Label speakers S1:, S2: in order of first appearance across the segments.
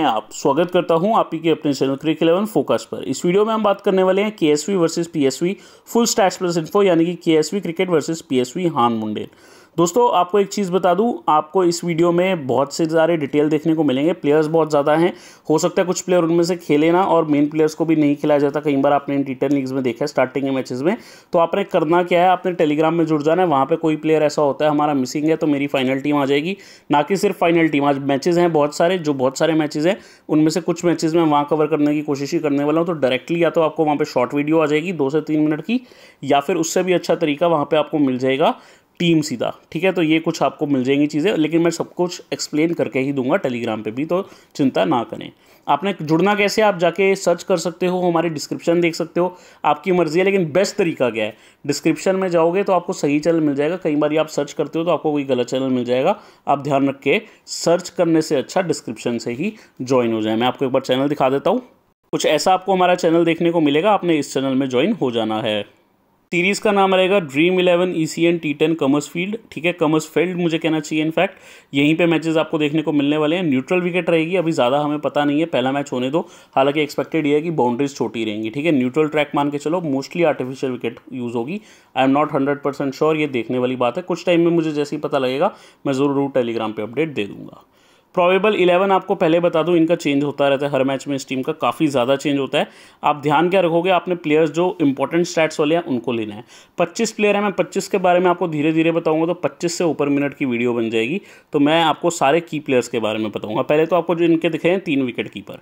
S1: मैं आप स्वागत करता हूं आप ही के अपने चैनल क्रिक इलेवन फोकस पर इस वीडियो में हम बात करने वाले हैं के S V versus P S V full stats plus info यानी कि के S V cricket versus P S V हान मुंडेन दोस्तों आपको एक चीज़ बता दूं आपको इस वीडियो में बहुत से सारे डिटेल देखने को मिलेंगे प्लेयर्स बहुत ज़्यादा हैं हो सकता है कुछ प्लेयर उनमें से खेले ना और मेन प्लेयर्स को भी नहीं खिलाया जाता कई बार आपने इन टेन लीग्स में देखा है स्टार्टिंग के मैचेस में तो आपने करना क्या है आपने टेलीग्राम में जुड़ जाना है वहाँ पर कोई प्लेयर ऐसा होता है हमारा मिसिंग है तो मेरी फाइनल टीम आ जाएगी ना कि सिर्फ फाइनल टीम आज मैचेज़ हैं बहुत सारे जो बहुत सारे मैचेज़ हैं उनमें से कुछ मैचेज़ में वहाँ कवर करने की कोशिश ही करने वाला हूँ तो डायरेक्टली या तो आपको वहाँ पर शॉर्ट वीडियो आ जाएगी दो से तीन मिनट की या फिर उससे भी अच्छा तरीका वहाँ पर आपको मिल जाएगा टीम सीधा ठीक है तो ये कुछ आपको मिल जाएंगी चीज़ें लेकिन मैं सब कुछ एक्सप्लेन करके ही दूंगा टेलीग्राम पे भी तो चिंता ना करें आपने जुड़ना कैसे आप जाके सर्च कर सकते हो हमारे डिस्क्रिप्शन देख सकते हो आपकी मर्ज़ी है लेकिन बेस्ट तरीका क्या है डिस्क्रिप्शन में जाओगे तो आपको सही चैनल मिल जाएगा कई बार आप सर्च करते हो तो आपको कोई गलत चैनल मिल जाएगा आप ध्यान रख के सर्च करने से अच्छा डिस्क्रिप्शन से ही ज्वाइन हो जाए मैं आपको एक बार चैनल दिखा देता हूँ कुछ ऐसा आपको हमारा चैनल देखने को मिलेगा आपने इस चैनल में ज्वाइन हो जाना है सीरीज़ का नाम रहेगा Dream Eleven E C N T ten कमर्स फील्ड ठीक है कमर्स फील्ड मुझे कहना चाहिए इनफैक्ट यहीं पे मैचेस आपको देखने को मिलने वाले हैं न्यूट्रल विकेट रहेगी अभी ज़्यादा हमें पता नहीं है पहला मैच होने दो हालांकि एक्सपेक्टेड ये है कि बाउंड्रीज छोटी रहेंगी ठीक है न्यूट्रल ट्रैक मान के चलो मोस्टली आर्टिफिशियल विकेट यूज़ होगी I am not hundred percent sure ये देखने वाली बात है कुछ टाइम में मुझे जैसे ही पता लगेगा मैं ज़रूर टेलीग्राम पर अपडेट दे दूँगा प्रोबेबल इलेवन आपको पहले बता दूं इनका चेंज होता रहता है हर मैच में इस टीम का काफ़ी ज़्यादा चेंज होता है आप ध्यान क्या रखोगे आपने प्लेयर्स जो इंपॉर्टेंट स्टैट्स वाले हैं उनको लेना है पच्चीस प्लेयर है मैं पच्चीस के बारे में आपको धीरे धीरे बताऊँगा तो पच्चीस से ऊपर मिनट की वीडियो बन जाएगी तो मैं आपको सारे की प्लेयर्स के बारे में बताऊँगा पहले तो आपको जो इनके दिखे हैं तीन विकेट कीपर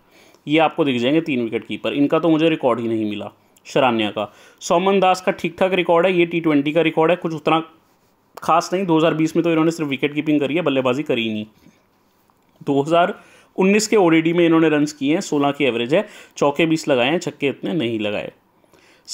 S1: ये आपको दिख जाएंगे तीन विकेट कीपर इनका तो मुझे रिकॉर्ड ही नहीं मिला शरान्या का सोमन दास का ठीक ठाक रिकॉर्ड है ये टी ट्वेंटी का रिकॉर्ड है कुछ उतना खास नहीं 2020 में तो इन्होंने सिर्फ विकेट कीपिंग करी है बल्लेबाजी करी नहीं 2019 के ओडीडी में इन्होंने रन्स किए हैं सोलह की एवरेज है चौके बीस लगाए हैं छक्के इतने नहीं लगाए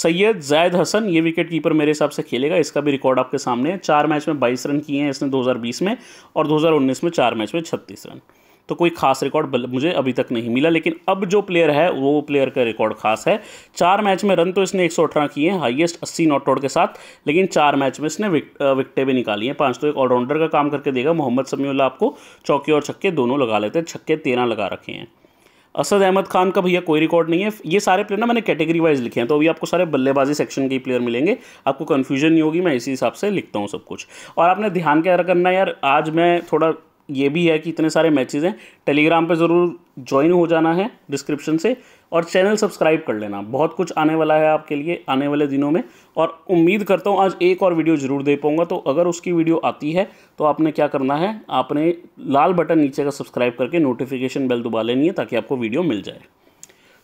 S1: सैयद जायद हसन ये विकेट कीपर मेरे हिसाब से खेलेगा इसका भी रिकॉर्ड आपके सामने है चार मैच में बाईस रन किए हैं इसने 2020 में और 2019 में चार मैच में छत्तीस रन तो कोई खास रिकॉर्ड मुझे अभी तक नहीं मिला लेकिन अब जो प्लेयर है वो प्लेयर का रिकॉर्ड खास है चार मैच में रन तो इसने एक किए हैं हाइएस्ट अस्सी नॉट आउट के साथ लेकिन चार मैच में इसने विकटें भी निकाली हैं पाँच तो एक ऑलराउंडर का काम करके देगा मोहम्मद समीउल्ला आपको चौके और छक्के दोनों लगा लेते हैं छक्के तेरह लगा रखे हैं असद अहमद खान का भैया कोई रिकॉर्ड नहीं है ये सारे प्लेयर ना मैंने कैटेगरी वाइज लिखे हैं तो अभी आपको सारे बल्लेबाजी सेक्शन के प्लेयर मिलेंगे आपको कन्फ्यूजन नहीं होगी मैं इसी हिसाब से लिखता हूँ सब कुछ और आपने ध्यान क्या करना यार आज मैं थोड़ा ये भी है कि इतने सारे मैचेज हैं टेलीग्राम पर ज़रूर ज्वाइन हो जाना है डिस्क्रिप्शन से और चैनल सब्सक्राइब कर लेना बहुत कुछ आने वाला है आपके लिए आने वाले दिनों में और उम्मीद करता हूँ आज एक और वीडियो ज़रूर दे पाऊँगा तो अगर उसकी वीडियो आती है तो आपने क्या करना है आपने लाल बटन नीचे का सब्सक्राइब करके नोटिफिकेशन बेल दबा लेनी है ताकि आपको वीडियो मिल जाए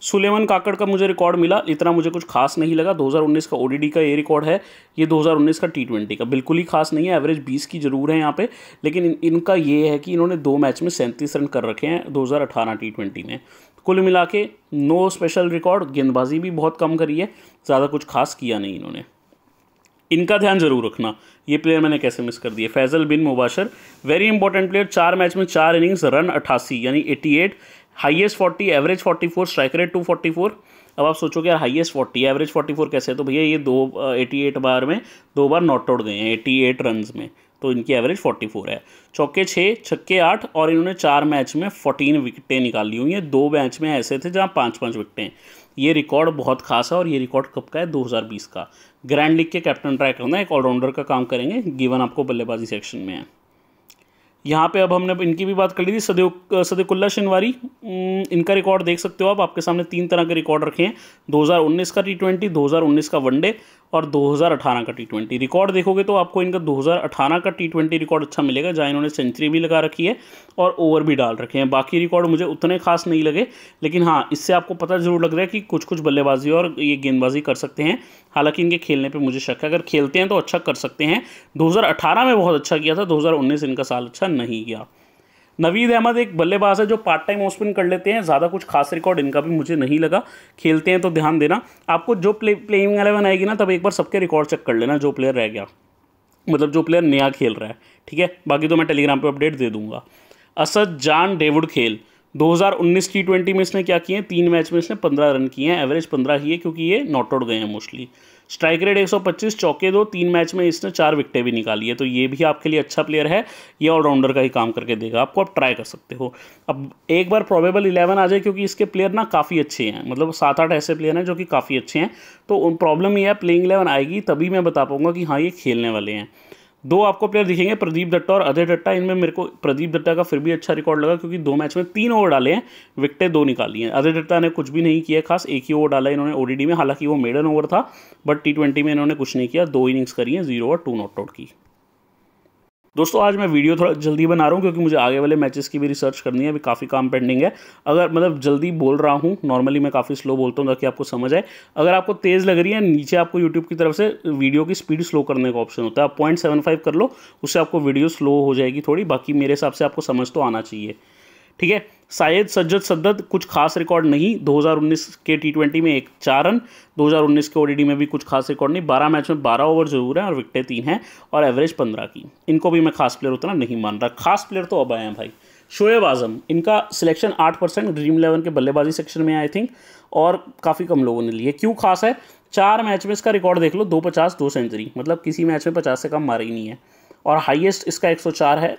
S1: सुलेमन काकड़ का मुझे रिकॉर्ड मिला इतना मुझे कुछ खास नहीं लगा 2019 का ओडीडी का ये रिकॉर्ड है ये 2019 का टी ट्वेंटी का बिल्कुल ही खास नहीं है एवरेज 20 की जरूर है यहाँ पे लेकिन इन, इनका ये है कि इन्होंने दो मैच में सैंतीस रन कर रखे हैं 2018 टी ट्वेंटी में कुल मिला के नो स्पेशल रिकॉर्ड गेंदबाजी भी बहुत कम करी है ज़्यादा कुछ खास किया नहीं इन्होंने इनका ध्यान जरूर रखना ये प्लेयर मैंने कैसे मिस कर दिए Faisal bin Mubashir very important player चार मैच में चार इनिंग्स रन अट्ठासी यानी 88 highest forty average forty four strike rate two forty four अब आप सोचोगे यार highest forty average forty four कैसे है तो भैया ये दो एटी एट बार में दो बार नॉट आउट गए हैं एटी एट रन में तो इनकी एवरेज फोर्टी फोर है चौके छः छक्के आठ और इन्होंने चार मैच में फोर्टीन विकटें निकाल ली हुई हैं दो मैच में ऐसे थे जहाँ पाँच पाँच विकटें ये रिकॉर्ड बहुत खास है और ये रिकॉर्ड कब का है 2020 का ग्रैंड लीग के कैप्टन ट्राई करना एक ऑलराउंडर का काम करेंगे गिवन आपको बल्लेबाजी सेक्शन में है यहाँ पे अब हमने इनकी भी बात कर ली थी सदैव सदैकुल्ला शनवारी इनका रिकॉर्ड देख सकते हो आप आपके सामने तीन तरह के रिकॉर्ड रखे हैं 2019 का टी ट्वेंटी दो का वनडे और 2018 का टी ट्वेंटी रिकॉर्ड देखोगे तो आपको इनका 2018 का टी ट्वेंटी रिकॉर्ड अच्छा मिलेगा जहाँ इन्होंने सेंचुरी भी लगा रखी है और ओवर भी डाल रखे हैं बाकी रिकॉर्ड मुझे उतने खास नहीं लगे लेकिन हाँ इससे आपको पता जरूर लग रहा है कि कुछ कुछ बल्लेबाजी और ये गेंदबाजी कर सकते हैं हालांकि इनके खेलने पर मुझे शक है अगर खेलते हैं तो अच्छा कर सकते हैं दो में बहुत अच्छा किया था दो इनका साल अच्छा नहीं गया नवीद अहमद एक बल्लेबाज है जो पार्ट टाइम ऑफ स्पिन कर लेते हैं ज़्यादा कुछ खास रिकॉर्ड इनका भी मुझे नहीं लगा खेलते हैं तो ध्यान देना आपको जो प्ले प्लेइंग एलेवन आएगी ना तब एक बार सबके रिकॉर्ड चेक कर लेना जो प्लेयर रह गया मतलब जो प्लेयर नया खेल रहा है ठीक है बाकी तो मैं टेलीग्राम पर अपडेट दे दूंगा असद जान डेविड खेल 2019 टी ट्वेंटी में इसने क्या किए तीन मैच में इसने 15 रन किए हैं एवरेज 15 ही है क्योंकि ये नॉट आउट गए हैं मोस्टली स्ट्राइक रेट 125 चौके दो तीन मैच में इसने चार विकटें भी निकाली है तो ये भी आपके लिए अच्छा प्लेयर है ये ऑलराउंडर का ही काम करके देगा आपको आप ट्राई कर सकते हो अब एक बार प्रोबेबल इलेवन आ जाए क्योंकि इसके प्लेयर ना काफ़ी अच्छे हैं मतलब सात आठ ऐसे प्लेयर हैं जो कि काफ़ी अच्छे हैं तो प्रॉब्लम ये है प्लेइंग इलेवन आएगी तभी मैं बता पाऊँगा कि हाँ ये खेलने वाले हैं दो आपको प्लेयर दिखेंगे प्रदीप दत्ता और अजय दत्ता इनमें मेरे को प्रदीप दत्ता का फिर भी अच्छा रिकॉर्ड लगा क्योंकि दो मैच में तीन ओवर डाले हैं विकटें दो निकाली हैं अजय दत्ता ने कुछ भी नहीं किया खास एक ही ओवर डाला इन्होंने ओडीडी में हालांकि वो मेडन ओवर था बट टी में इन्होंने कुछ नहीं किया दो इनिंग्स करी हैं जीरो और टू नॉट आउट की दोस्तों आज मैं वीडियो थोड़ा जल्दी बना रहा हूँ क्योंकि मुझे आगे वाले मैचेस की भी रिसर्च करनी है अभी काफ़ी काम पेंडिंग है अगर मतलब जल्दी बोल रहा हूँ नॉर्मली मैं काफ़ी स्लो बोलता हूँ ताकि आपको समझ आए अगर आपको तेज़ लग रही है नीचे आपको यूट्यूब की तरफ से वीडियो की स्पीड स्लो करने का ऑप्शन होता है आप पॉइंट कर लो उससे आपको वीडियो स्लो हो जाएगी थोड़ी बाकी मेरे हिसाब से आपको समझ तो आना चाहिए ठीक है शायद सज्जद सद्दत कुछ खास रिकॉर्ड नहीं 2019 के टी ट्वेंटी में एक चार रन 2019 के ओडीडी में भी कुछ खास रिकॉर्ड नहीं 12 मैच में 12 ओवर जरूर हैं और विकटें तीन हैं और एवरेज 15 की इनको भी मैं खास प्लेयर उतना नहीं मान रहा खास प्लेयर तो अब आए हैं भाई शोएब आजम इनका सिलेक्शन आठ परसेंट ड्रीम इलेवन के बल्लेबाजी सेक्शन में आई थिंक और काफ़ी कम लोगों ने लिए क्यों खास है चार मैच में इसका रिकॉर्ड देख लो दो पचास दो सेंचुरी मतलब किसी मैच में पचास से कम मारा ही नहीं है और हाईएस्ट इसका चार है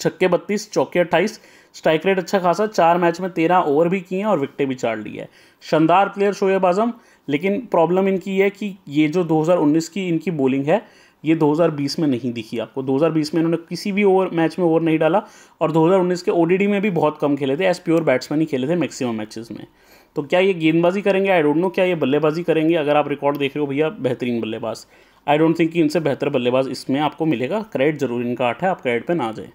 S1: छक्के बत्तीस चौके अट्ठाईस स्ट्राइक रेट अच्छा खासा चार मैच में तेरह ओवर भी किए हैं और विकटें भी चार ली है शानदार प्लेयर शोएब आजम लेकिन प्रॉब्लम इनकी है कि ये जो 2019 की इनकी बॉलिंग है ये 2020 में नहीं दिखी आपको 2020 में इन्होंने किसी भी ओवर मैच में ओवर नहीं डाला और 2019 के ओडीडी में भी बहुत कम खेले थे एज प्योर बैट्समैन ही खेले थे मैक्सिमम मैचेस में तो क्या ये गेंदबाजी करेंगे आई डोंट नो क्या ये बल्लेबाजी करेंगे अगर आप रिकॉर्ड देख रहे हो भैया बेहतरीन बल्लेबाज आई डोंट थिंक कि इनसे बेहतर बल्लेबाज इसमें आपको मिलेगा क्रेडिट जरूर इनका आठ है आप क्रेडिट पर ना जाए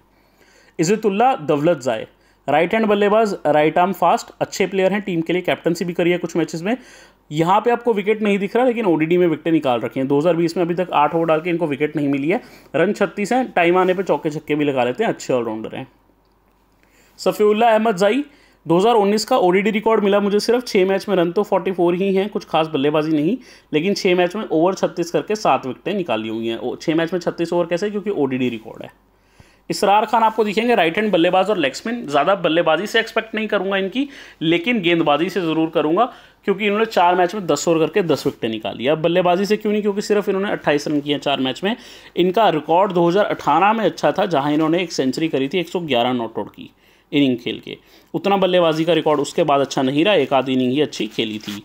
S1: इज़तुल्ला दवलत जाए राइट हैंड बल्लेबाज राइट आर्म फास्ट अच्छे प्लेयर हैं टीम के लिए कैप्टनसी भी करी है कुछ मैचेस में यहाँ पे आपको विकेट नहीं दिख रहा लेकिन ओडीडी में विकेटें निकाल रखी हैं 2020 में अभी तक आठ ओवर डाल के इनको विकेट नहीं मिली है रन छत्तीस हैं टाइम आने पर चौके छक्के भी लगा लेते हैं अच्छे ऑलराउंडर हैं सफ़ीउल्ला अहमद जाई 2019 का ओडीडी रिकॉर्ड मिला मुझे सिर्फ छः मैच में रन तो 44 ही हैं कुछ खास बल्लेबाजी नहीं लेकिन छः मैच में ओवर 36 करके सात विकटें निकाली हुई हैं छः मैच में 36 ओवर कैसे क्योंकि ओडीडी रिकॉर्ड है इसरार खान आपको दिखेंगे राइट हैंड बल्लेबाज और लेग्समैन ज़्यादा बल्लेबाजी से एक्सपेक्ट नहीं करूंगा इनकी लेकिन गेंदबाजी से ज़रूर करूंगा क्योंकि इन्होंने चार मैच में दस ओवर करके दस विकटें निकाली अब बल्लेबाजी से क्यों नहीं क्योंकि सिर्फ इन्होंने अट्ठाईस रन किए चार मैच में इनका रिकॉर्ड दो में अच्छा था जहाँ इन्होंने एक सेंचुरी करी थी एक नॉट आउट की इनिंग खेल के उतना बल्लेबाजी का रिकॉर्ड उसके बाद अच्छा नहीं रहा एक आधी इनिंग ही अच्छी खेली थी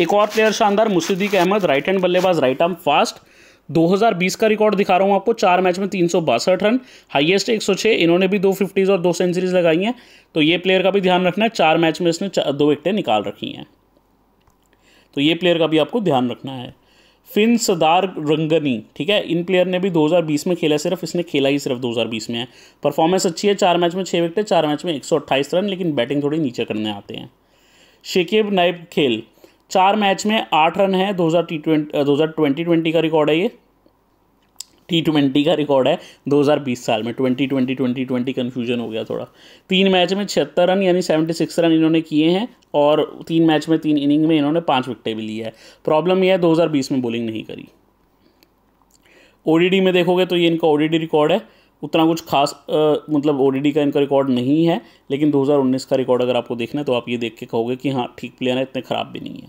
S1: एक और प्लेयर शानदार मुसद्दीक अहमद राइट हैंड बल्लेबाज राइट आर्म फास्ट 2020 का रिकॉर्ड दिखा रहा हूँ आपको चार मैच में तीन रन हाईएस्ट 106 इन्होंने भी दो फिफ्टीज़ और दो सेंचुरीज लगाई हैं तो ये प्लेयर का भी ध्यान रखना है चार मैच में इसने दो विकटें निकाल रखी हैं तो ये प्लेयर का भी आपको ध्यान रखना है फिन सदार रंगनी ठीक है इन प्लेयर ने भी 2020 में खेला सिर्फ इसने खेला ही सिर्फ 2020 में है परफॉर्मेंस अच्छी है चार मैच में छः विकटें चार मैच में एक रन लेकिन बैटिंग थोड़ी नीचे करने आते हैं शेकेब नाइब खेल चार मैच में आठ रन है दो हज़ार टी ट्वेंटी दो हज़ार ट्वेंटी ट्वेंटी का रिकॉर्ड है ये टी ट्वेंटी का रिकॉर्ड है 2020 साल में twenty twenty twenty twenty confusion हो गया थोड़ा तीन मैच में छिहत्तर रन यानी सेवेंटी सिक्स रन इन्होंने किए हैं और तीन मैच में तीन इनिंग में इन्होंने पाँच विकटें भी ली है प्रॉब्लम यह है बीस में बॉलिंग नहीं करी डी में देखोगे तो ये इनका डी रिकॉर्ड है उतना कुछ खास आ, मतलब डी का इनका रिकॉर्ड नहीं है लेकिन 2019 का रिकॉर्ड अगर आपको देखना है तो आप ये देख के कहोगे कि हाँ ठीक प्लेयर है इतने ख़राब भी नहीं है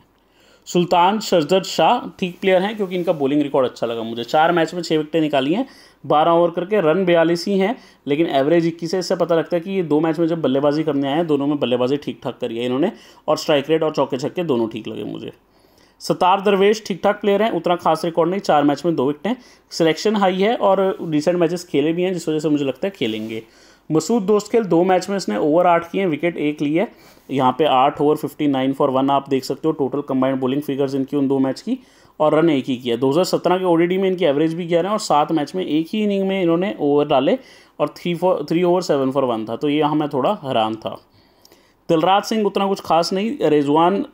S1: सुल्तान शरजद शाह ठीक प्लेयर हैं क्योंकि इनका बॉलिंग रिकॉर्ड अच्छा लगा मुझे चार मैच में छः विकटें निकाली हैं बारह ओवर करके रन बयालीस ही हैं लेकिन एवरेज इक्कीस है इससे पता लगता है कि ये दो मैच में जब बल्लेबाजी करने आए हैं दोनों में बल्लेबाजी ठीक ठाक करी है इन्होंने और स्ट्राइक रेट और चौके छक्के दोनों ठीक लगे मुझे सतार दरवेश ठीक ठाक प्लेयर हैं उतना खास रिकॉर्ड नहीं चार मैच में दो विकटें सिलेक्शन हाई है और रिसेंट मैचेस खेले भी हैं जिस वजह से मुझे लगता है खेलेंगे मसूद दोस्त खेल दो मैच में इसने ओवर आठ किए हैं विकेट एक ली है यहाँ पे आठ over fifty nine for one आप देख सकते हो टोटल कंबाइंड बोलिंग फिगर्स इनकी उन दो मैच की और रन एक ही किया 2017 के ओडीडी में इनकी एवरेज भी ग्यारह और सात मैच में एक ही इनिंग में इन्होंने ओवर डाले और three for three over seven for one था तो ये हमें थोड़ा हैरान था दिलराज सिंह उतना कुछ खास नहीं रेजवान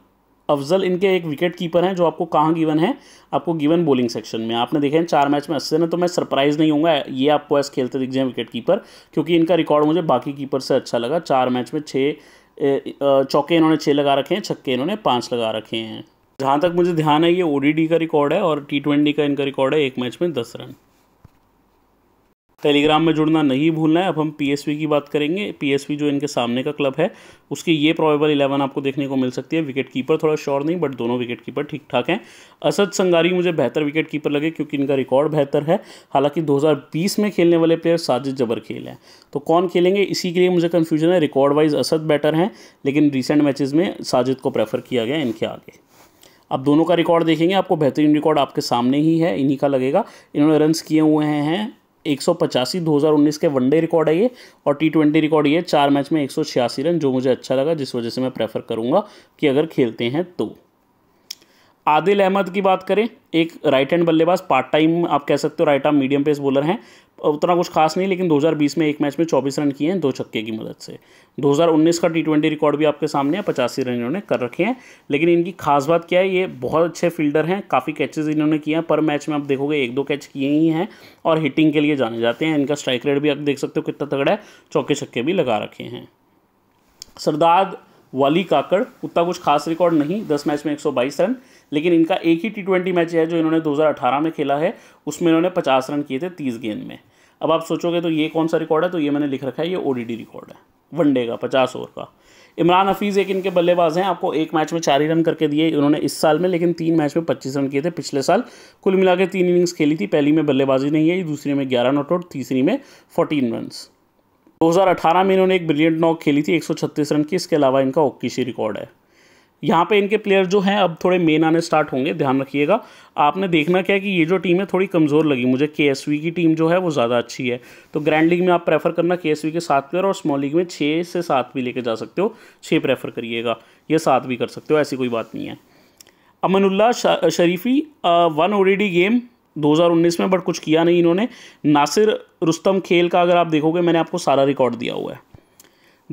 S1: अफजल इनके एक विकेट कीपर हैं जो आपको कहाँ गिवन है आपको गिवन बॉलिंग सेक्शन में आपने देखे हैं चार मैच में अस्सी ना तो मैं सरप्राइज़ नहीं हूँ ये आपको ऐसे खेलते दिख जाए विकेट कीपर क्योंकि इनका रिकॉर्ड मुझे बाकी कीपर से अच्छा लगा चार मैच में छः चौके इन्होंने छः लगा रखे हैं छक्के इन्होंने पाँच लगा रखे हैं जहाँ तक मुझे ध्यान है ये ओ का रिकॉर्ड है और टी का इनका रिकॉर्ड है एक मैच में दस रन टेलीग्राम में जुड़ना नहीं भूलना है अब हम पीएसवी की बात करेंगे पीएसवी जो इनके सामने का क्लब है उसकी ये प्रोबेबल इलेवन आपको देखने को मिल सकती है विकेट कीपर थोड़ा श्योर नहीं बट दोनों विकेट कीपर ठीक ठाक हैं असद संगारी मुझे बेहतर विकेट कीपर लगे क्योंकि इनका रिकॉर्ड बेहतर है हालांकि 2020 में खेलने वाले प्लेयर साजिद जबर खेल हैं तो कौन खेलेंगे इसी के लिए मुझे कन्फ्यूजन है रिकॉर्ड वाइज असद बेटर हैं लेकिन रिसेंट मैचेज़ में साजिद को प्रेफर किया गया इनके आगे अब दोनों का रिकॉर्ड देखेंगे आपको बेहतरीन रिकॉर्ड आपके सामने ही है इन्हीं का लगेगा इन्होंने रन्स किए हुए हैं एक दो के वनडे रिकॉर्ड है ये और टी ट्वेंटी रिकॉर्ड ये चार मैच में एक रन जो मुझे अच्छा लगा जिस वजह से मैं प्रेफर करूँगा कि अगर खेलते हैं तो आदिल अहमद की बात करें एक राइट हैंड बल्लेबाज पार्ट टाइम आप कह सकते हो right arm medium pace bowler हैं उतना कुछ खास नहीं लेकिन 2020 में एक मैच में 24 रन किए हैं दो छक्के की मदद से 2019 का टी ट्वेंटी रिकॉर्ड भी आपके सामने है पचासी रन इन्होंने कर रखे हैं लेकिन इनकी खास बात क्या है ये बहुत अच्छे फील्डर हैं काफ़ी कैचेज इन्होंने किए हैं पर मैच में आप देखोगे एक दो कैच किए ही हैं और हिटिंग के लिए जाने जाते हैं इनका स्ट्राइक रेट भी आप देख सकते हो कितना तगड़ा है चौके छक्के भी लगा रखे हैं सरदार वाली काकड़ उतना कुछ खास रिकॉर्ड नहीं दस मैच में एक रन लेकिन इनका एक ही टी मैच है जो इन्होंने 2018 में खेला है उसमें इन्होंने पचास रन किए थे तीस गेंद में अब आप सोचोगे तो ये कौन सा रिकॉर्ड है तो ये मैंने लिख रखा है ये ओ रिकॉर्ड है वनडे का पचास ओवर का इमरान हफीज़ एक इनके बल्लेबाज हैं आपको एक मैच में चार ही रन करके दिए इन्होंने इस साल में लेकिन तीन मैच में पच्चीस रन किए थे पिछले साल कुल मिला के तीन इनिंग्स खेली थी पहली में बल्लेबाजी नहीं आई दूसरी में ग्यारह नॉट आउट तीसरी में फोर्टीन रन 2018 में इन्होंने एक ब्रिलियंट नॉक खेली थी 136 रन की इसके अलावा इनका ओक्कीशी रिकॉर्ड है यहाँ पे इनके प्लेयर जो हैं अब थोड़े मेन आने स्टार्ट होंगे ध्यान रखिएगा आपने देखना क्या है कि ये जो टीम है थोड़ी कमज़ोर लगी मुझे के की टीम जो है वो ज़्यादा अच्छी है तो ग्रैंड लीग में आप प्रेफर करना के के सात प्लेयर और स्मॉल लीग में छः से सात भी लेके जा सकते हो छः प्रेफर करिएगा या सात भी कर सकते हो ऐसी कोई बात नहीं है Amanullah Sharifi one ODI game 2019 में बट कुछ किया नहीं इन्होंने नासिर रुस्तम खेल का अगर आप देखोगे मैंने आपको सारा रिकॉर्ड दिया हुआ है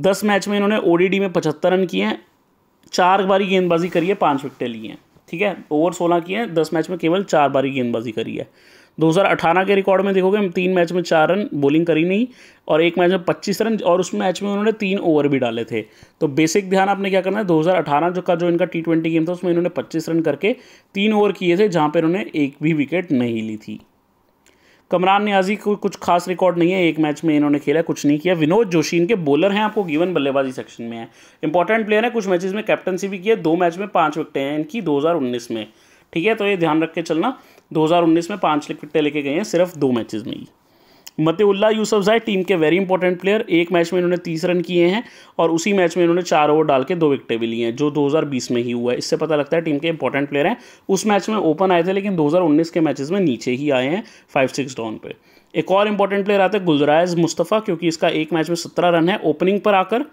S1: दस मैच में इन्होंने ओडीडी में पचहत्तर रन किए हैं चार बारी गेंदबाजी करी है पाँच विकटें ली हैं ठीक है ओवर सोलह की हैं दस मैच में केवल चार बारी गेंदबाजी करी है 2018 के रिकॉर्ड में देखोगे हम तीन मैच में चार रन बॉलिंग करी नहीं और एक मैच में 25 रन और उस मैच में उन्होंने तीन ओवर भी डाले थे तो बेसिक ध्यान आपने क्या करना है 2018 जो का जो इनका टी ट्वेंटी गेम था उसमें इन्होंने 25 रन करके तीन ओवर किए थे जहाँ पर इन्होंने एक भी विकेट नहीं ली थी कमरान न्याजी को कुछ खास रिकॉर्ड नहीं है एक मैच में इन्होंने खेला कुछ नहीं किया विनोद जोशी इनके बॉलर हैं आपको गिवन बल्लेबाजी सेक्शन में है इंपॉर्टेंट प्लेयर है कुछ मैचेस में कैप्टनसी भी किया दो मैच में पाँच विकटे हैं इनकी 2019 में ठीक है तो ये ध्यान रख के चलना 2019 में पाँच विकटे लेके गए हैं सिर्फ दो मैचेस में ही मतिउल्ला यूसफजाई टीम के वेरी इंपॉर्टेंट प्लेयर एक मैच में इन्होंने तीस रन किए हैं और उसी मैच में इन्होंने चार ओवर डाल के दो विकटें भी ली हैं जो 2020 में ही हुआ है इससे पता लगता है टीम के इंपॉर्टेंट प्लेयर हैं उस मैच में ओपन आए थे लेकिन 2019 के मैचेस में नीचे ही आए हैं फाइव सिक्स डाउन पर एक और इंपॉर्टेंट प्लेयर आता है गुलराज मुस्तफ़ा क्योंकि इसका एक मैच में सत्रह रन है ओपनिंग पर आकर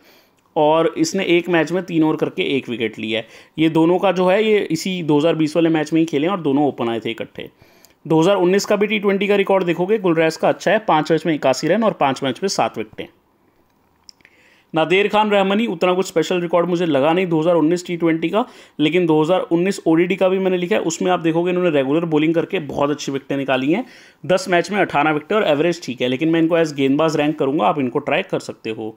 S1: और इसने एक मैच में तीन ओवर करके एक विकेट लिया है ये दोनों का जो है ये इसी 2020 वाले मैच में ही खेले और दोनों ओपन आए थे इकट्ठे 2019 का भी टी ट्वेंटी का रिकॉर्ड देखोगे गुलरैस का अच्छा है पांच मैच में इक्यासी रन और पांच मैच में सात विकटें नादेर खान रहमनी उतना कुछ स्पेशल रिकॉर्ड मुझे लगा नहीं 2019 टी ट्वेंटी का लेकिन 2019 ओडीडी का भी मैंने लिखा है उसमें आप देखोगे इन्होंने रेगुलर बॉलिंग करके बहुत अच्छी विकटें निकाली हैं 10 मैच में अठारह विकटें और एवरेज ठीक है लेकिन मैं इनको एज गेंदबाज रैंक करूंगा आप इनको ट्राई कर सकते हो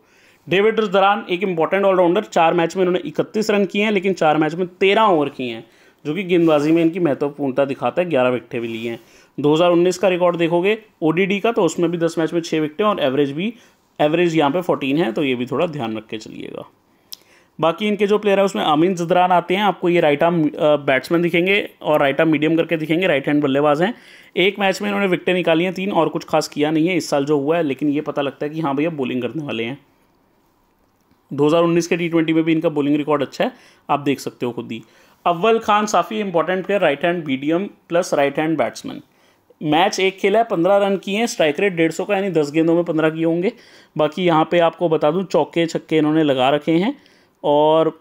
S1: डेविड दौरान एक इंपॉर्टेंट ऑलराउंडर चार मैच में इन्होंने इकतीस रन किए हैं लेकिन चार मैच में तेरह ओवर किए हैं जो कि गेंदबाजी में इनकी महत्वपूर्णता दिखाता है ग्यारह विकटें भी ली हैं 2019 का रिकॉर्ड देखोगे ओडीडी का तो उसमें भी दस मैच में छः विकटें और एवरेज भी एवरेज यहाँ पे 14 है तो ये भी थोड़ा ध्यान रख के चलिएगा बाकी इनके जो प्लेयर है उसमें अमीन जदरान आते हैं आपको ये राइट आर्म बैट्समैन दिखेंगे और राइट आर्म मीडियम करके दिखेंगे राइट हैंड बल्लेबाज हैं एक मैच में इन्होंने विकटें निकाली हैं तीन और कुछ खास किया नहीं है इस साल जो हुआ है लेकिन ये पता लगता है कि हाँ भैया बॉलिंग करने वाले हैं 2019 के टी में भी इनका बॉलिंग रिकॉर्ड अच्छा है आप देख सकते हो खुद ही Awal Khan Safi important player right hand medium plus right hand batsman match एक खेला है पंद्रह रन किए हैं स्ट्राइक रेट डेढ़ सौ का यानी दस गेंदों में पंद्रह किए होंगे बाकी यहाँ पे आपको बता दूँ चौके छक्के इन्होंने लगा रखे हैं और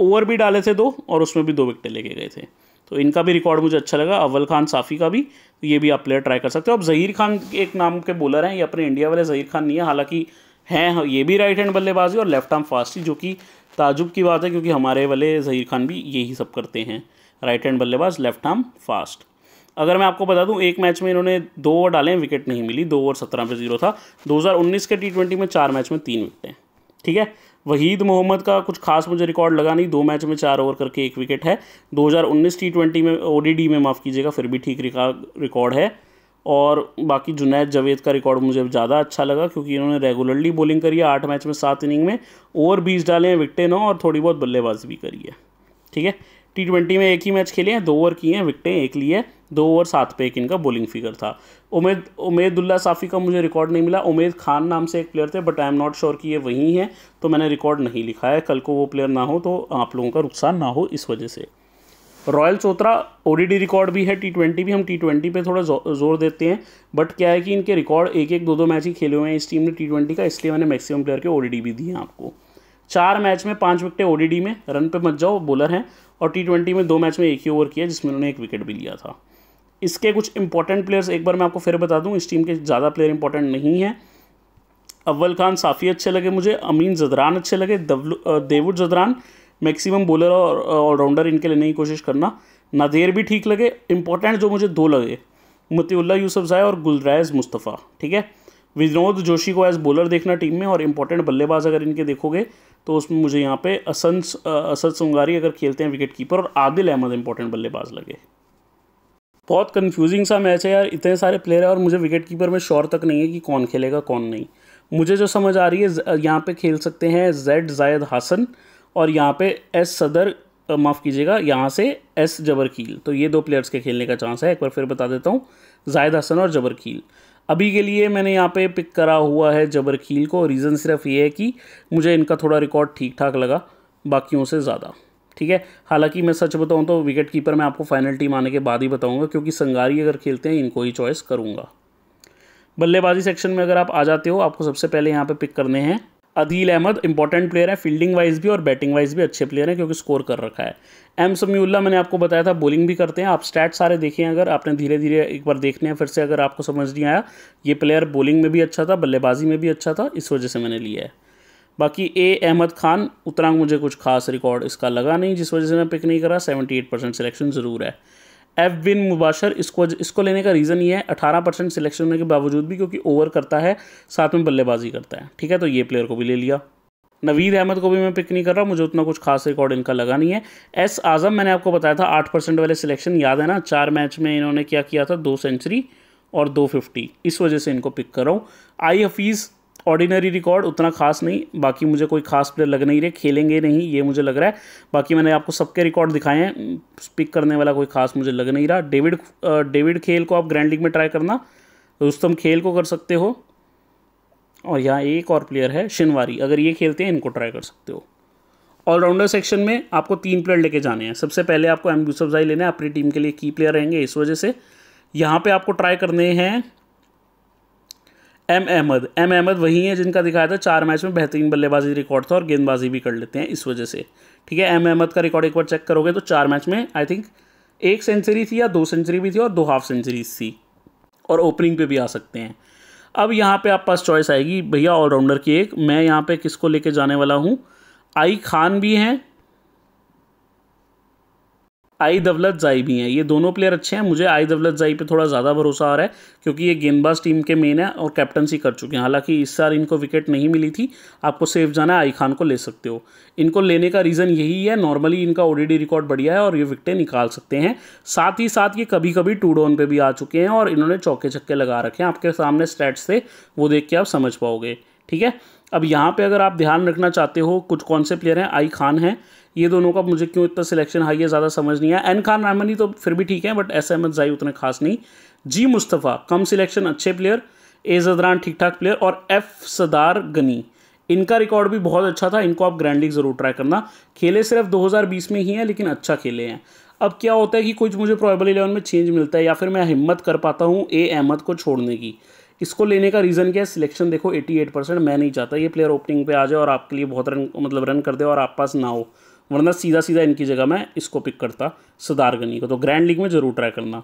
S1: ओवर भी डाले थे दो और उसमें भी दो विकटें लेके गए थे तो इनका भी रिकॉर्ड मुझे अच्छा लगा अव्वल खान साफ़ी का भी तो ये भी आप प्लेयर ट्राई कर सकते हो अब जहीर खान एक नाम के बॉलर हैं ये अपने इंडिया वाले जहीर खान नहीं है हालांकि हैं हाँ, ये भी राइट हैंड बल्लेबाजी और लेफ्ट आर्म ही जो कि ताजुब की बात है क्योंकि हमारे वाले जहीर खान भी यही सब करते हैं राइट हैंड बल्लेबाज लेफ्ट आर्म फास्ट अगर मैं आपको बता दूं एक मैच में इन्होंने दो ओवर डाले हैं विकेट नहीं मिली दो ओवर सत्रह पे जीरो था 2019 के टी ट्वेंटी में चार मैच में तीन विकेटें ठीक है वहीद मोहम्मद का कुछ खास मुझे रिकॉर्ड लगा नहीं दो मैच में चार ओवर करके एक विकेट है 2019 टी में ओ में माफ़ कीजिएगा फिर भी ठीक रिकॉर्ड है और बाकी जुनैद जवेद का रिकॉर्ड मुझे ज़्यादा अच्छा लगा क्योंकि इन्होंने रेगुलरली बॉलिंग करी है आठ मैच में सात इनिंग में ओवर बीस डाले हैं विकटें नौ और थोड़ी बहुत बल्लेबाजी भी करी है ठीक है टी ट्वेंटी में एक ही मैच खेले हैं दो ओवर किए हैं विकटें एक लिए दो ओवर सात पे एक इनका बॉलिंग फिगर था उमेद उमेदुल्ला साफ़ी का मुझे रिकॉर्ड नहीं मिला उमेद खान नाम से एक प्लेयर थे but I am not sure कि ये वहीं हैं तो मैंने रिकॉर्ड नहीं लिखा है कल को वो प्लेयर ना हो तो आप लोगों का नुकसान ना हो इस वजह से रॉयल चोत्रा ओडीडी रिकॉर्ड भी है टी ट्वेंटी भी हम टी ट्वेंटी पर थोड़ा जो, जोर देते हैं बट क्या है कि इनके रिकॉर्ड एक एक दो दो मैच ही खेले हुए हैं इस टीम ने टी ट्वेंटी का इसलिए मैंने मैक्सिमम प्लेयर के ओडीडी भी दिए हैं आपको चार मैच में पाँच विकेटें ओडीडी में रन पे मत जाओ बॉलर हैं और टी ट्वेंटी में दो मैच में एक ही ओवर किया जिसमें उन्होंने एक विकेट भी लिया था इसके कुछ इंपॉर्टेंट प्लेयर्स एक बार मैं आपको फिर बता दूं इस टीम के ज़्यादा प्लेयर इंपॉर्टेंट नहीं हैं अव्वल खान साफ़ी अच्छे लगे मुझे अमीन जदरान अच्छे लगे देवुड जदरान मैक्सिमम बॉलर और ऑलराउंडर इनके लेने की कोशिश करना नादेर भी ठीक लगे इंपॉर्टेंट जो मुझे दो लगे मतीउल्ला यूसुफजाई और गुलराज मुस्तफ़ा ठीक है विनोद जोशी को एज बॉलर देखना टीम में और इम्पोर्टेंट बल्लेबाज अगर इनके देखोगे तो उसमें मुझे यहाँ पे असंस असद संगारी अगर खेलते हैं विकेट कीपर और आदिल अहमद इंपॉर्टेंट बल्लेबाज लगे बहुत कन्फ्यूजिंग सा मैच है यार इतने सारे प्लेयर हैं और मुझे विकेट कीपर में शोर तक नहीं है कि कौन खेलेगा कौन नहीं मुझे जो समझ आ रही है यहाँ पे खेल सकते हैं जेड जायद हासन और यहाँ पे एस सदर माफ़ कीजिएगा यहाँ से एस जबरकील तो ये दो प्लेयर्स के खेलने का चांस है एक बार फिर बता देता हूँ जायद हसन और जबरकील अभी के लिए मैंने यहाँ पे पिक करा हुआ है जबरकील को रीज़न सिर्फ ये है कि मुझे इनका थोड़ा रिकॉर्ड ठीक ठाक लगा बाकियों से ज़्यादा ठीक है हालांकि मैं सच बताऊँ तो विकेट कीपर मैं आपको फाइनल टीम आने के बाद ही बताऊँगा क्योंकि संगारी अगर खेलते हैं इनको ही चॉइस करूँगा बल्लेबाजी सेक्शन में अगर आप आ जाते हो आपको सबसे पहले यहाँ पर पिक करने हैं अदील अहमद इंपॉर्टेंट प्लेयर है फील्डिंग वाइज भी और बैटिंग वाइज भी अच्छे प्लेयर हैं क्योंकि स्कोर कर रखा है एम समीउल्ला मैंने आपको बताया था बॉलिंग भी करते हैं आप स्टैट सारे देखे हैं अगर आपने धीरे धीरे एक बार देखने हैं फिर से अगर आपको समझ नहीं आया ये प्लेयर बॉलिंग में भी अच्छा था बल्लेबाजी में भी अच्छा था इस वजह से मैंने लिया है बाकी ए अहमद खान उतना मुझे कुछ खास रिकॉर्ड इसका लगा नहीं जिस वजह से मैं पिक नहीं करा सेवेंटी एट परसेंट सिलेक्शन ज़रूर है एफ बिन मुबाशर इसको इसको लेने का रीज़न ये है अठारह परसेंट सिलेक्शन होने के बावजूद भी क्योंकि ओवर करता है साथ में बल्लेबाजी करता है ठीक है तो ये प्लेयर को भी ले लिया नवीद अहमद को भी मैं पिक नहीं कर रहा मुझे उतना कुछ खास रिकॉर्ड इनका लगा नहीं है एस आज़म मैंने आपको बताया था आठ परसेंट वाले सिलेक्शन याद है ना चार मैच में इन्होंने क्या किया था दो सेंचुरी और दो फिफ्टी इस वजह से इनको पिक कर रहा हूँ आई हफीज़ ऑर्डिनरी रिकॉर्ड उतना खास नहीं बाकी मुझे कोई खास प्लेयर लग नहीं रहे खेलेंगे नहीं ये मुझे लग रहा है बाकी मैंने आपको सबके रिकॉर्ड दिखाए हैं पिक करने वाला कोई खास मुझे लग नहीं रहा डेविड डेविड खेल को आप ग्रैंड लीग में ट्राई करना रुस्तम खेल को कर सकते हो और यहाँ एक और प्लेयर है शिनवारी अगर ये खेलते हैं इनको ट्राई कर सकते हो ऑलराउंडर सेक्शन में आपको तीन प्लेयर लेके जाने हैं सबसे पहले आपको एम यूसफ जाई लेना है अपनी टीम के लिए की प्लेयर रहेंगे इस वजह से यहाँ पे आपको ट्राई करने हैं एम अहमद एम अहमद वही है जिनका दिखाया था चार मैच में बेहतरीन बल्लेबाजी रिकॉर्ड था और गेंदबाजी भी कर लेते हैं इस वजह से ठीक है एम अहमद का रिकॉर्ड एक बार चेक करोगे तो चार मैच में आई थिंक एक सेंचुरी थी या दो सेंचुरी भी थी और दो हाफ सेंचुरीज थी और ओपनिंग पे भी आ सकते हैं अब यहाँ पे आप पास चॉइस आएगी भैया ऑलराउंडर की एक मैं यहाँ पे किसको लेके जाने वाला हूँ आई खान भी हैं आई दवलत जाई भी हैं ये दोनों प्लेयर अच्छे हैं मुझे आई दवलत जाई पे थोड़ा ज़्यादा भरोसा आ रहा है क्योंकि ये गेंदबाज टीम के मेन है और कैप्टनसी कर चुके हैं हालांकि इस साल इनको विकेट नहीं मिली थी आपको सेफ जाना है आई खान को ले सकते हो इनको लेने का रीज़न यही है नॉर्मली इनका ओडीडी रिकॉर्ड बढ़िया है और ये विकटें निकाल सकते हैं साथ ही साथ ये कभी कभी टू डोन पर भी आ चुके हैं और इन्होंने चौके छक्के लगा रखे हैं आपके सामने स्टैट्स से वो देख के आप समझ पाओगे ठीक है अब यहाँ पे अगर आप ध्यान रखना चाहते हो कुछ कौन से प्लेयर हैं आई खान हैं ये दोनों का मुझे क्यों इतना सिलेक्शन हाई है ज़्यादा समझ नहीं आया एन खान रहमानी तो फिर भी ठीक है बट एस अहमद जाई उतना खास नहीं जी मुस्तफ़ा कम सिलेक्शन अच्छे प्लेयर ए जदरान ठीक ठाक प्लेयर और एफ सदार गनी इनका रिकॉर्ड भी बहुत अच्छा था इनको आप ग्रैंड लीग ज़रूर ट्राई करना खेले सिर्फ 2020 में ही हैं लेकिन अच्छा खेले हैं अब क्या होता है कि कुछ मुझे प्रॉबल इलेवन में चेंज मिलता है या फिर मैं हिम्मत कर पाता हूँ ए अहमद को छोड़ने की इसको लेने का रीज़न क्या है सिलेक्शन देखो 88 परसेंट मैं नहीं चाहता ये प्लेयर ओपनिंग पे आ जाए और आपके लिए बहुत रन मतलब रन कर दे और आप पास ना हो वरना सीधा सीधा इनकी जगह मैं इसको पिक करता सदार गनी को तो ग्रैंड लीग में ज़रूर ट्राई करना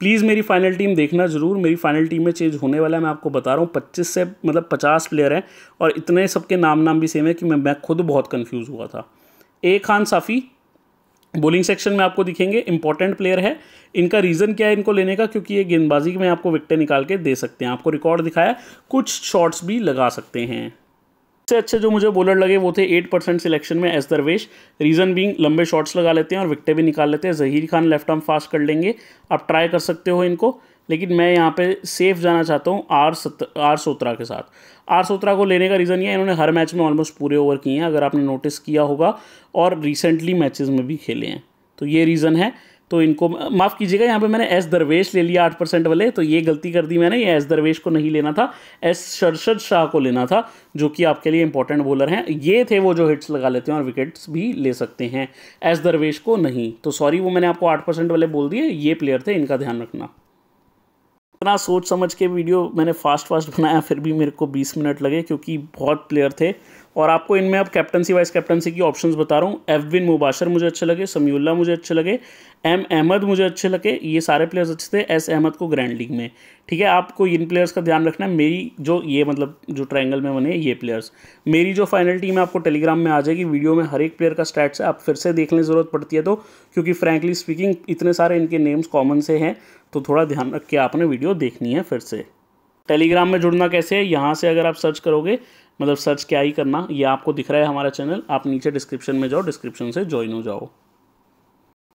S1: प्लीज़ मेरी फाइनल टीम देखना ज़रूर मेरी फाइनल टीम में चेंज होने वाला है मैं आपको बता रहा हूँ पच्चीस से मतलब पचास प्लेयर हैं और इतने सबके नाम नाम भी सेम है कि मैं मैं खुद बहुत कन्फ्यूज़ हुआ था A Khan Safi bowling section में आपको दिखेंगे इंपॉर्टेंट प्लेयर है इनका रीज़न क्या है इनको लेने का क्योंकि ये गेंदबाजी में आपको विकटें निकाल के दे सकते हैं आपको रिकॉर्ड दिखाया कुछ शॉट्स भी लगा सकते हैं सबसे अच्छे जो मुझे बॉलर लगे वो थे एट परसेंट सिलेक्शन में एस दरवेश रीज़न बिंग लंबे शॉट्स लगा लेते हैं और विकटे भी निकाल लेते हैं Zaheer Khan left arm fast कर लेंगे आप ट्राई कर सकते हो इनको लेकिन मैं यहाँ पे सेफ जाना चाहता हूँ आर सत आर सोत्रा के साथ आर सोत्रा को लेने का रीज़न ये इन्होंने हर मैच में ऑलमोस्ट पूरे ओवर किए हैं अगर आपने नोटिस किया होगा और रिसेंटली मैचेस में भी खेले हैं तो ये रीज़न है तो इनको माफ़ कीजिएगा यहाँ पे मैंने एस दरवेश ले लिया आठ परसेंट वाले तो ये गलती कर दी मैंने ये एस दरवेश को नहीं लेना था एस शरशद शाह को लेना था जो कि आपके लिए इंपॉर्टेंट बॉलर हैं ये थे वो जो हिट्स लगा लेते हैं और विकेट्स भी ले सकते हैं एस दरवेश को नहीं तो सॉरी वो मैंने आपको आठ परसेंट वाले बोल दिए ये प्लेयर थे इनका ध्यान रखना इतना सोच समझ के वीडियो मैंने फास्ट फास्ट बनाया फिर भी मेरे को बीस मिनट लगे क्योंकि बहुत प्लेयर थे और आपको इनमें अब कैप्टनसी वाइस कैप्टनसी की ऑप्शन बता रहा हूँ एफ बिन मुबाशर मुझे अच्छे लगे समीउल्ला मुझे अच्छे लगे एम अहमद मुझे अच्छे लगे ये सारे प्लेयर्स अच्छे थे एस अहमद को ग्रैंड लीग में ठीक है आपको इन प्लेयर्स का ध्यान रखना है मेरी जो ये मतलब जो ट्रायंगल में बने ये प्लेयर्स मेरी जो फाइनल टीम है आपको टेलीग्राम में आ जाएगी वीडियो में हर एक प्लेयर का स्टैट्स है आप फिर से देखने ज़रूरत पड़ती है तो क्योंकि फ्रैंकली स्पीकिंग इतने सारे इनके नेम्स कॉमन से हैं तो थोड़ा ध्यान रख के आपने वीडियो देखनी है फिर से टेलीग्राम में जुड़ना कैसे है यहाँ से अगर आप सर्च करोगे मतलब सर्च क्या ही करना ये आपको दिख रहा है हमारा चैनल आप नीचे डिस्क्रिप्शन में जाओ डिस्क्रिप्शन से ज्वाइन हो जाओ